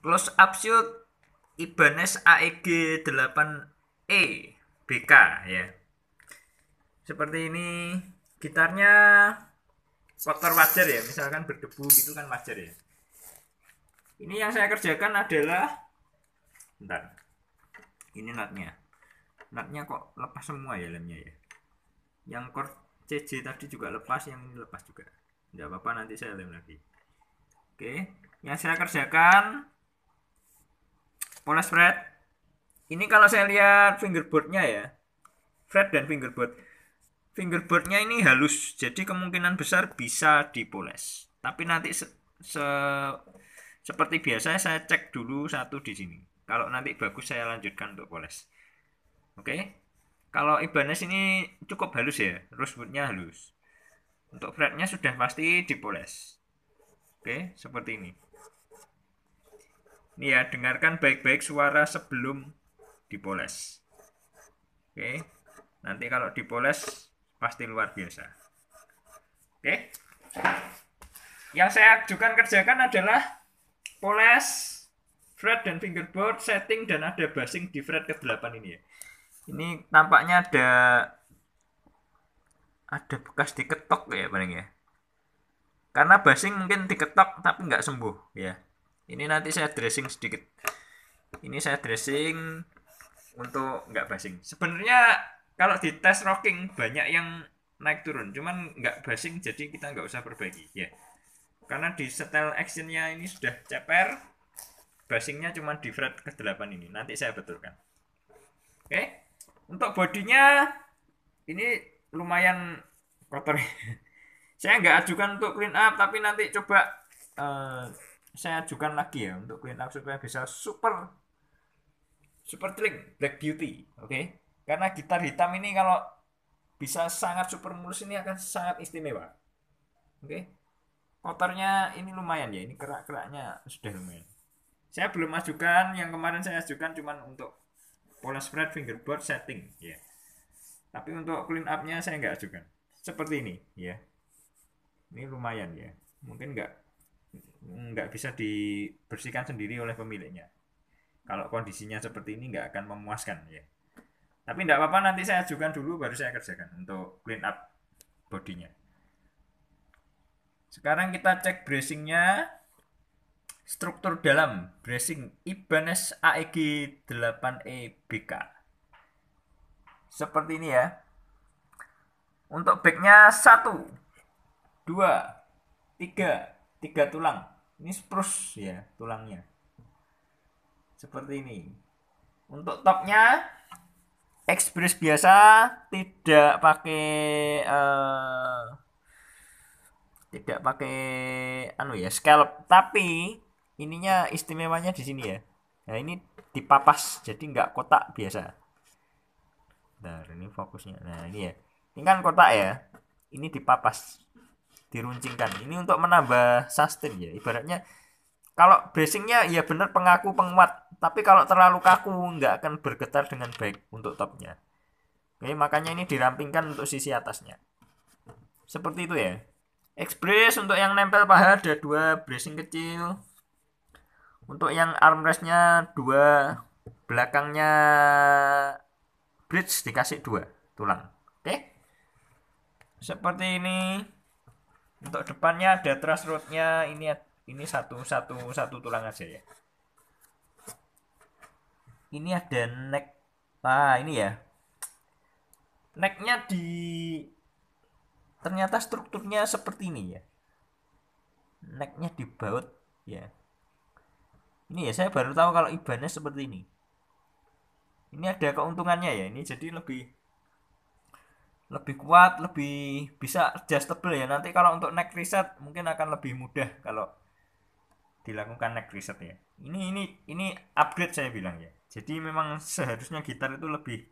Close up shoot Ibanez AEG 8E BK ya. Seperti ini gitarnya kotor wajar ya, misalkan berdebu gitu kan wajar ya. Ini yang saya kerjakan adalah bentar. Ini notnya. Notnya kok lepas semua ya lemnya ya. Yang chord CJ tadi juga lepas, yang ini lepas juga. Tidak apa-apa nanti saya lem lagi. Oke, yang saya kerjakan oleh Fred. Ini kalau saya lihat fingerboardnya ya. Fred dan fingerboard. Fingerboardnya ini halus, jadi kemungkinan besar bisa dipoles. Tapi nanti se, se seperti biasa saya cek dulu satu di sini. Kalau nanti bagus saya lanjutkan untuk poles. Oke. Okay? Kalau Ibanez ini cukup halus ya, rosewoodnya halus. Untuk fretnya sudah pasti dipoles. Oke, okay? seperti ini. Nih ya, dengarkan baik-baik suara sebelum dipoles. Oke. Nanti kalau dipoles pasti luar biasa. Oke. Yang saya ajukan kerjakan adalah poles fret dan fingerboard setting dan ada basing di fret ke-8 ini ya. Ini tampaknya ada ada bekas diketok ya paling ya. Karena basing mungkin diketok tapi nggak sembuh ya ini nanti saya dressing sedikit ini saya dressing untuk nggak basing sebenarnya kalau di tes rocking banyak yang naik turun cuman nggak basing jadi kita nggak usah perbaiki ya karena di setel actionnya ini sudah ceper basingnya cuma di fret ke 8 ini nanti saya betulkan oke untuk bodinya ini lumayan kotor saya nggak ajukan untuk clean up tapi nanti coba uh, saya ajukan lagi ya untuk clean up supaya bisa super super trick black beauty oke okay? karena gitar hitam ini kalau bisa sangat super mulus ini akan sangat istimewa oke okay? kotornya ini lumayan ya ini kerak-keraknya sudah lumayan saya belum ajukan yang kemarin saya ajukan cuman untuk pola spread fingerboard setting ya yeah. tapi untuk clean upnya saya nggak ajukan seperti ini ya yeah. ini lumayan ya mungkin nggak nggak bisa dibersihkan sendiri oleh pemiliknya. Kalau kondisinya seperti ini nggak akan memuaskan ya. Tapi tidak apa-apa nanti saya ajukan dulu baru saya kerjakan untuk clean up bodinya. Sekarang kita cek bracingnya. Struktur dalam bracing Ibanez AEG 8EBK. E seperti ini ya. Untuk backnya 1, 2, 3, tiga tulang ini spruce ya tulangnya seperti ini untuk topnya Express biasa tidak pakai uh, tidak pakai anu ya scallop tapi ininya istimewanya di sini ya nah ini dipapas jadi nggak kotak biasa nah ini fokusnya nah ini ya ini kan kotak ya ini dipapas diruncingkan ini untuk menambah sustain ya ibaratnya kalau bracingnya ya benar pengaku penguat tapi kalau terlalu kaku nggak akan bergetar dengan baik untuk topnya oke makanya ini dirampingkan untuk sisi atasnya seperti itu ya express untuk yang nempel paha ada dua bracing kecil untuk yang armrestnya dua belakangnya bridge dikasih dua tulang oke seperti ini untuk depannya ada truss rodnya ini ini satu satu satu tulang aja ya ini ada neck ah ini ya necknya di ternyata strukturnya seperti ini ya necknya dibaut ya ini ya saya baru tahu kalau ibannya seperti ini ini ada keuntungannya ya ini jadi lebih lebih kuat, lebih bisa adjustable ya. Nanti kalau untuk neck reset mungkin akan lebih mudah kalau dilakukan neck reset ya. Ini ini ini upgrade saya bilang ya. Jadi memang seharusnya gitar itu lebih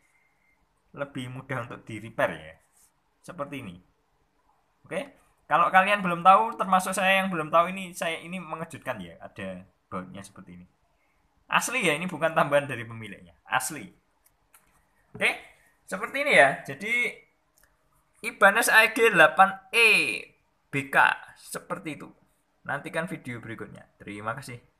lebih mudah untuk di repair ya. Seperti ini. Oke. Kalau kalian belum tahu termasuk saya yang belum tahu ini saya ini mengejutkan ya ada bautnya seperti ini. Asli ya ini bukan tambahan dari pemiliknya. Asli. Oke. Seperti ini ya. Jadi Ibanez ig 8E BK seperti itu. Nantikan video berikutnya. Terima kasih.